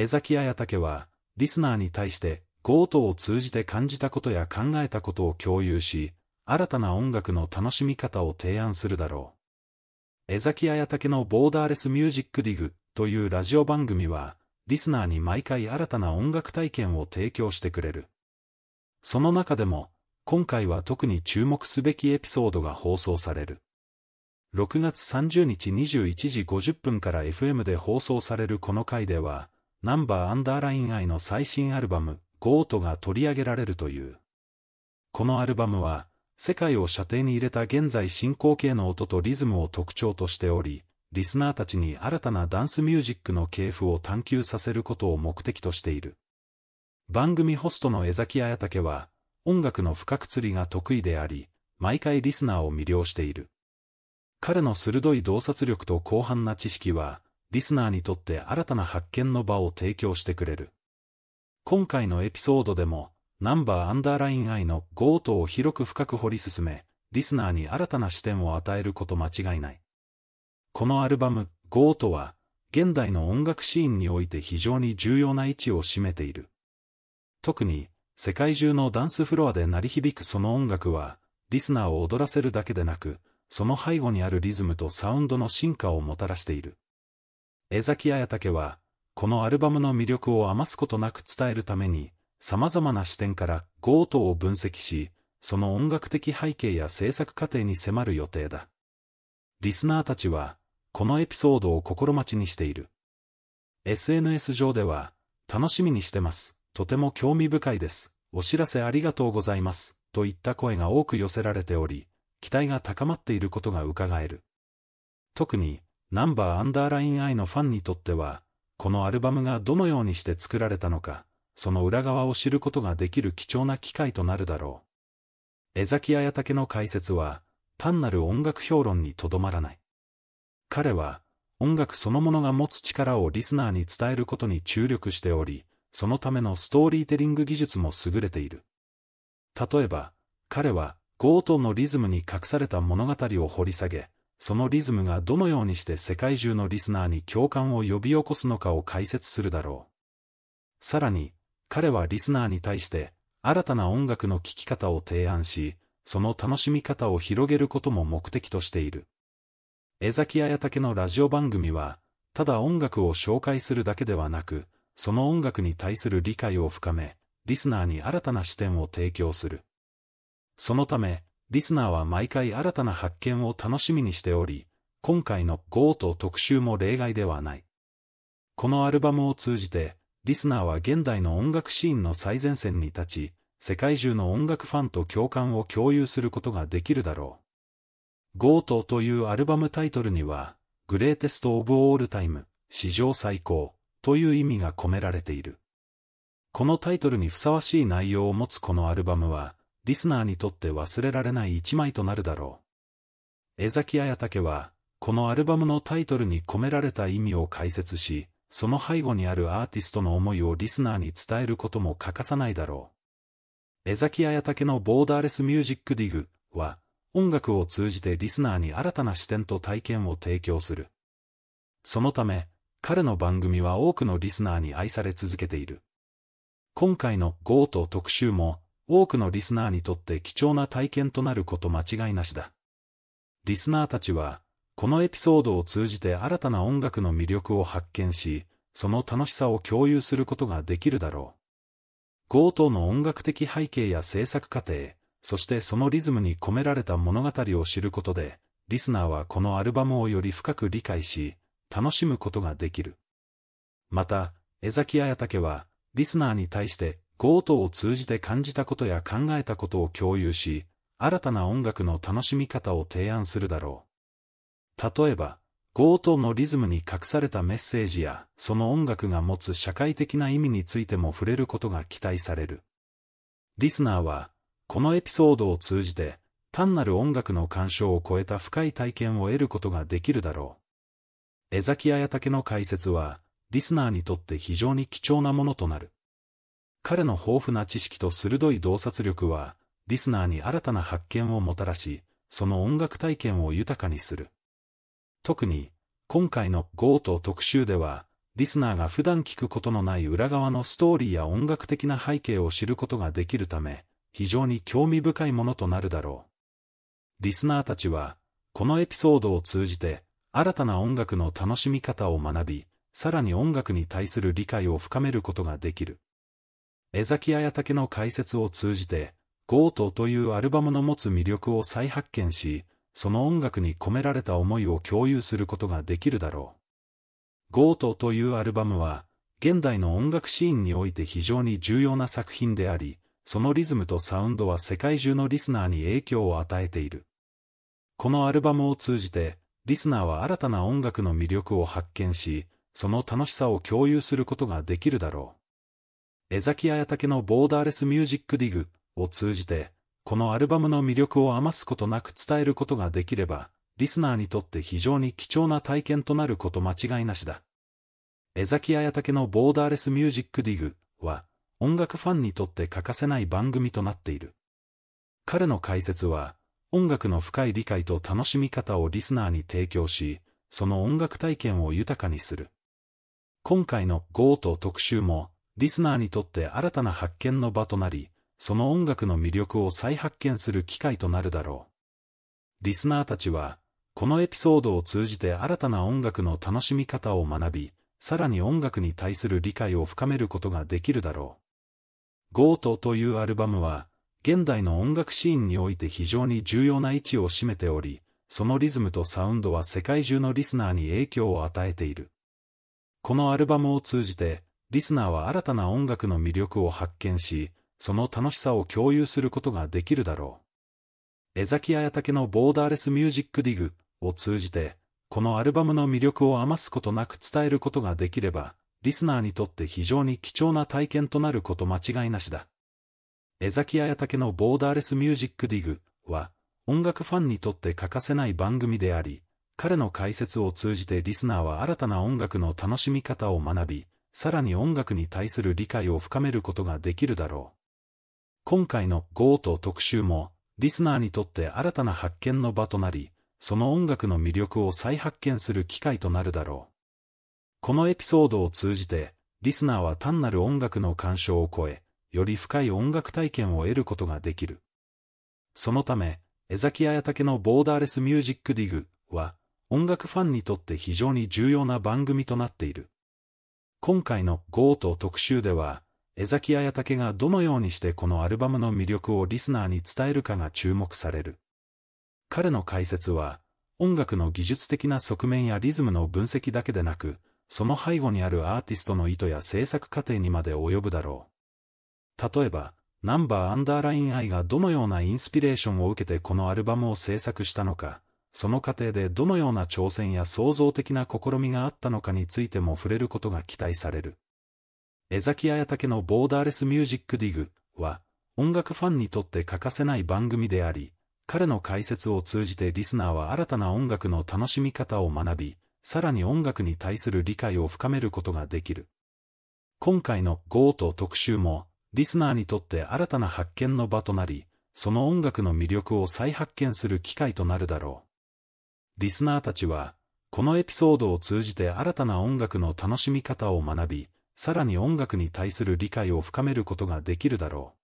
江崎綾武は、リスナーに対して、ゴートを通じて感じたことや考えたことを共有し、新たな音楽の楽しみ方を提案するだろう。江崎綾武のボーダーレスミュージックディグというラジオ番組は、リスナーに毎回新たな音楽体験を提供してくれる。その中でも、今回は特に注目すべきエピソードが放送される。6月30日21時50分から FM で放送されるこの回では、ナンバーアンダーライン愛の最新アルバム、ゴートが取り上げられるという。このアルバムは、世界を射程に入れた現在進行形の音とリズムを特徴としており、リスナーたちに新たなダンスミュージックの系譜を探求させることを目的としている。番組ホストの江崎綾武は、音楽の深く釣りが得意であり、毎回リスナーを魅了している。彼の鋭い洞察力と広範な知識は、リスナーにとって新たな発見の場を提供してくれる。今回のエピソードでも、ナンバーアンダーライン I のゴートを広く深く掘り進め、リスナーに新たな視点を与えること間違いない。このアルバム、ゴートは、現代の音楽シーンにおいて非常に重要な位置を占めている。特に、世界中のダンスフロアで鳴り響くその音楽は、リスナーを踊らせるだけでなく、その背後にあるリズムとサウンドの進化をもたらしている。江崎綾武は、このアルバムの魅力を余すことなく伝えるために、様々な視点からゴートを分析し、その音楽的背景や制作過程に迫る予定だ。リスナーたちは、このエピソードを心待ちにしている。SNS 上では、楽しみにしてます。とても興味深いです。お知らせありがとうございます。といった声が多く寄せられており、期待が高まっていることが伺える。特に、ナンバーアンダーラインアイのファンにとっては、このアルバムがどのようにして作られたのか、その裏側を知ることができる貴重な機会となるだろう。江崎綾武の解説は、単なる音楽評論にとどまらない。彼は、音楽そのものが持つ力をリスナーに伝えることに注力しており、そのためのストーリーテリング技術も優れている。例えば、彼は、強盗のリズムに隠された物語を掘り下げ、そのリズムがどのようにして世界中のリスナーに共感を呼び起こすのかを解説するだろう。さらに、彼はリスナーに対して、新たな音楽の聴き方を提案し、その楽しみ方を広げることも目的としている。江崎綾武のラジオ番組は、ただ音楽を紹介するだけではなく、その音楽に対する理解を深め、リスナーに新たな視点を提供する。そのため、リスナーは毎回新たな発見を楽しみにしており、今回のゴート特集も例外ではない。このアルバムを通じて、リスナーは現代の音楽シーンの最前線に立ち、世界中の音楽ファンと共感を共有することができるだろう。ゴートというアルバムタイトルには、グレーテスト・オブ・オール・タイム、史上最高という意味が込められている。このタイトルにふさわしい内容を持つこのアルバムは、リスナーにとって忘れられない一枚となるだろう。江崎綾武は、このアルバムのタイトルに込められた意味を解説し、その背後にあるアーティストの思いをリスナーに伝えることも欠かさないだろう。江崎綾武のボーダーレスミュージックディグは、音楽を通じてリスナーに新たな視点と体験を提供する。そのため、彼の番組は多くのリスナーに愛され続けている。今回の GO と特集も、多くのリスナーにとって貴重な体験となること間違いなしだ。リスナーたちは、このエピソードを通じて新たな音楽の魅力を発見し、その楽しさを共有することができるだろう。ゴートの音楽的背景や制作過程、そしてそのリズムに込められた物語を知ることで、リスナーはこのアルバムをより深く理解し、楽しむことができる。また、江崎綾武は、リスナーに対してゴートを通じて感じたことや考えたことを共有し、新たな音楽の楽しみ方を提案するだろう。例えば、ゴートのリズムに隠されたメッセージや、その音楽が持つ社会的な意味についても触れることが期待される。リスナーは、このエピソードを通じて、単なる音楽の鑑賞を超えた深い体験を得ることができるだろう。江崎綾武の解説は、リスナーにとって非常に貴重なものとなる。彼の豊富な知識と鋭い洞察力は、リスナーに新たな発見をもたらし、その音楽体験を豊かにする。特に、今回のゴート特集では、リスナーが普段聞くことのない裏側のストーリーや音楽的な背景を知ることができるため、非常に興味深いものとなるだろう。リスナーたちは、このエピソードを通じて、新たな音楽の楽しみ方を学び、さらに音楽に対する理解を深めることができる。江崎綾武の解説を通じて、ゴートというアルバムの持つ魅力を再発見し、その音楽に込められた思いを共有することができるだろう。ゴートというアルバムは、現代の音楽シーンにおいて非常に重要な作品であり、そのリズムとサウンドは世界中のリスナーに影響を与えている。このアルバムを通じて、リスナーは新たな音楽の魅力を発見し、その楽しさを共有することができるだろう。江崎綾武のボーダーレスミュージックディグを通じて、このアルバムの魅力を余すことなく伝えることができれば、リスナーにとって非常に貴重な体験となること間違いなしだ。江崎綾武のボーダーレスミュージックディグは、音楽ファンにとって欠かせない番組となっている。彼の解説は、音楽の深い理解と楽しみ方をリスナーに提供し、その音楽体験を豊かにする。今回の GO と特集も、リスナーにとって新たな発見の場となり、その音楽の魅力を再発見する機会となるだろう。リスナーたちは、このエピソードを通じて新たな音楽の楽しみ方を学び、さらに音楽に対する理解を深めることができるだろう。ゴートというアルバムは、現代の音楽シーンにおいて非常に重要な位置を占めており、そのリズムとサウンドは世界中のリスナーに影響を与えている。このアルバムを通じて、リスナーは新たな音楽の魅力を発見し、その楽しさを共有することができるだろう。江崎綾武のボーダーレスミュージックディグを通じて、このアルバムの魅力を余すことなく伝えることができれば、リスナーにとって非常に貴重な体験となること間違いなしだ。江崎綾武のボーダーレスミュージックディグは、音楽ファンにとって欠かせない番組であり、彼の解説を通じてリスナーは新たな音楽の楽しみ方を学び、さらに音楽に対する理解を深めることができるだろう。今回の GO と特集も、リスナーにとって新たな発見の場となり、その音楽の魅力を再発見する機会となるだろう。このエピソードを通じて、リスナーは単なる音楽の鑑賞を超え、より深い音楽体験を得ることができる。そのため、江崎綾武のボーダーレスミュージックディグは、音楽ファンにとって非常に重要な番組となっている。今回のゴート特集では、江崎綾武がどのようにしてこのアルバムの魅力をリスナーに伝えるかが注目される。彼の解説は、音楽の技術的な側面やリズムの分析だけでなく、その背後にあるアーティストの意図や制作過程にまで及ぶだろう。例えば、ナンバーアンダーライン愛がどのようなインスピレーションを受けてこのアルバムを制作したのか、その過程でどのような挑戦や創造的な試みがあったのかについても触れることが期待される。江崎綾武のボーダーレスミュージックディグは、音楽ファンにとって欠かせない番組であり、彼の解説を通じてリスナーは新たな音楽の楽しみ方を学び、さらに音楽に対する理解を深めることができる。今回の GO と特集も、リスナーにとって新たな発見の場となり、その音楽の魅力を再発見する機会となるだろう。リスナーたちは、このエピソードを通じて新たな音楽の楽しみ方を学び、さらに音楽に対する理解を深めることができるだろう。